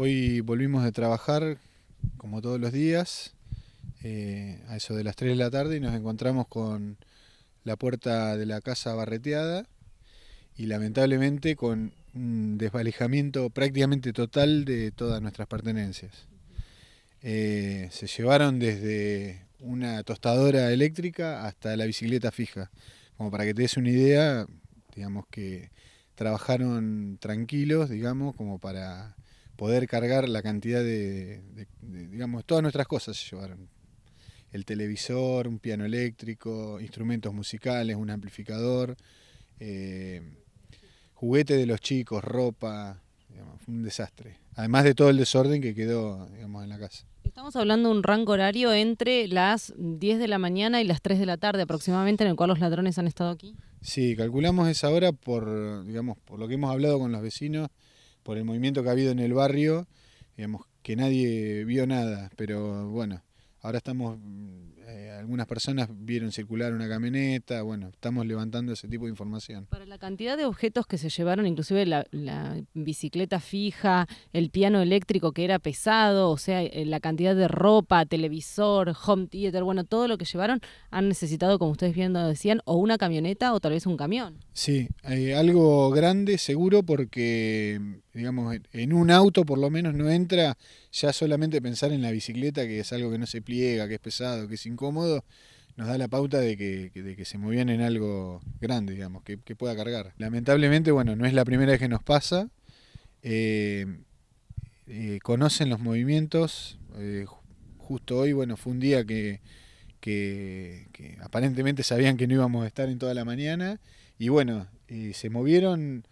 Hoy volvimos de trabajar como todos los días eh, a eso de las 3 de la tarde y nos encontramos con la puerta de la casa barreteada y lamentablemente con un desvalijamiento prácticamente total de todas nuestras pertenencias. Eh, se llevaron desde una tostadora eléctrica hasta la bicicleta fija. Como para que te des una idea, digamos que trabajaron tranquilos, digamos, como para poder cargar la cantidad de, digamos, todas nuestras cosas se llevaron. El televisor, un piano eléctrico, instrumentos musicales, un amplificador, eh, juguete de los chicos, ropa, un desastre. Además de todo el desorden que quedó digamos, en la casa. Estamos hablando de un rango horario entre las 10 de la mañana y las 3 de la tarde aproximadamente en el cual los ladrones han estado aquí. Sí, calculamos esa hora por, digamos, por lo que hemos hablado con los vecinos por el movimiento que ha habido en el barrio, digamos que nadie vio nada, pero bueno, ahora estamos, mm, eh, algunas personas vieron circular una camioneta, bueno, estamos levantando ese tipo de información. Para la cantidad de objetos que se llevaron, inclusive la, bicicleta fija, el piano eléctrico que era pesado, o sea, eh, la cantidad de ropa, televisor, home theater, bueno, todo lo que llevaron, han necesitado, como ustedes viendo decían, o una camioneta o tal vez un camión. Sí, eh, algo grande seguro porque digamos, en un auto por lo menos no entra ya solamente pensar en la bicicleta, que es algo que no se pliega, que es pesado, que es incómodo, nos da la pauta de que, se movían en algo grande, digamos, que, pueda cargar. Lamentablemente, bueno, no es la primera vez que nos pasa. Eh, eh, conocen los movimientos. Eh, justo hoy, bueno, fue un día que, que, aparentemente sabían que no íbamos a estar en toda la mañana. Y bueno, se movieron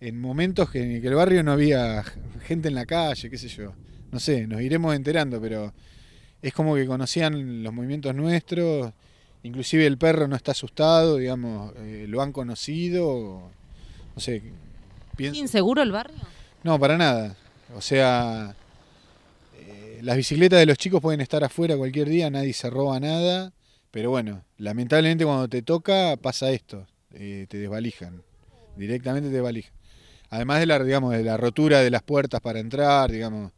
en momentos que en el, barrio no había gente en la calle, qué sé yo. No sé, nos iremos enterando, pero es como que conocían los movimientos nuestros, inclusive el perro no está asustado, digamos, eh, lo han conocido, no sé. ¿Es inseguro el barrio? No, para nada. O sea, eh, las bicicletas de los chicos pueden estar afuera cualquier día, nadie se roba nada, pero bueno, lamentablemente cuando te toca pasa esto, eh, te desvalijan, directamente te desvalijan además de la, digamos, de la rotura de las puertas para entrar, digamos.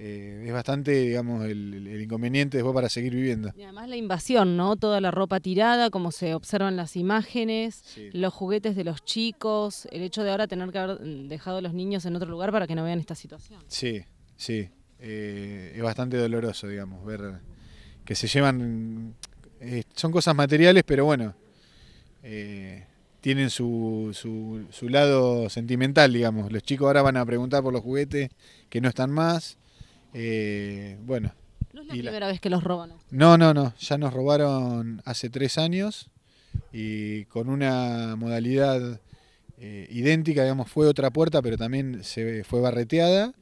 Eh, es bastante, digamos, el, inconveniente después para seguir viviendo. Y además la invasión, ¿no? Toda la ropa tirada, como se observan las imágenes, los juguetes de los chicos, el hecho de ahora tener que haber dejado a los niños en otro lugar para que no vean esta situación. Sí, sí. Eh, es bastante doloroso, digamos, ver que se llevan... Eh, son cosas materiales, pero bueno, tienen su, su, lado sentimental, digamos. Los chicos ahora van a preguntar por los juguetes que no están más. Eh, bueno. No es la primera vez que los roban. No, no, no. Ya nos robaron hace tres años y con una modalidad eh, idéntica, digamos, fue otra puerta, pero también se fue barreteada.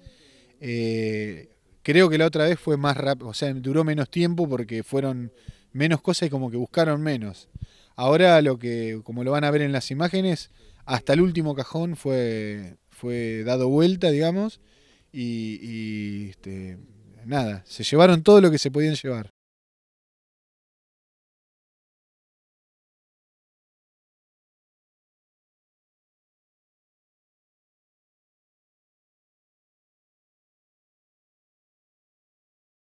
Eh, creo que la otra vez fue más rápido, o sea, duró menos tiempo porque fueron menos cosas y como que buscaron menos. Ahora lo que, como lo van a ver en las imágenes, hasta el último cajón fue, fue dado vuelta, digamos, y, este, nada, se llevaron todo lo que se podían llevar.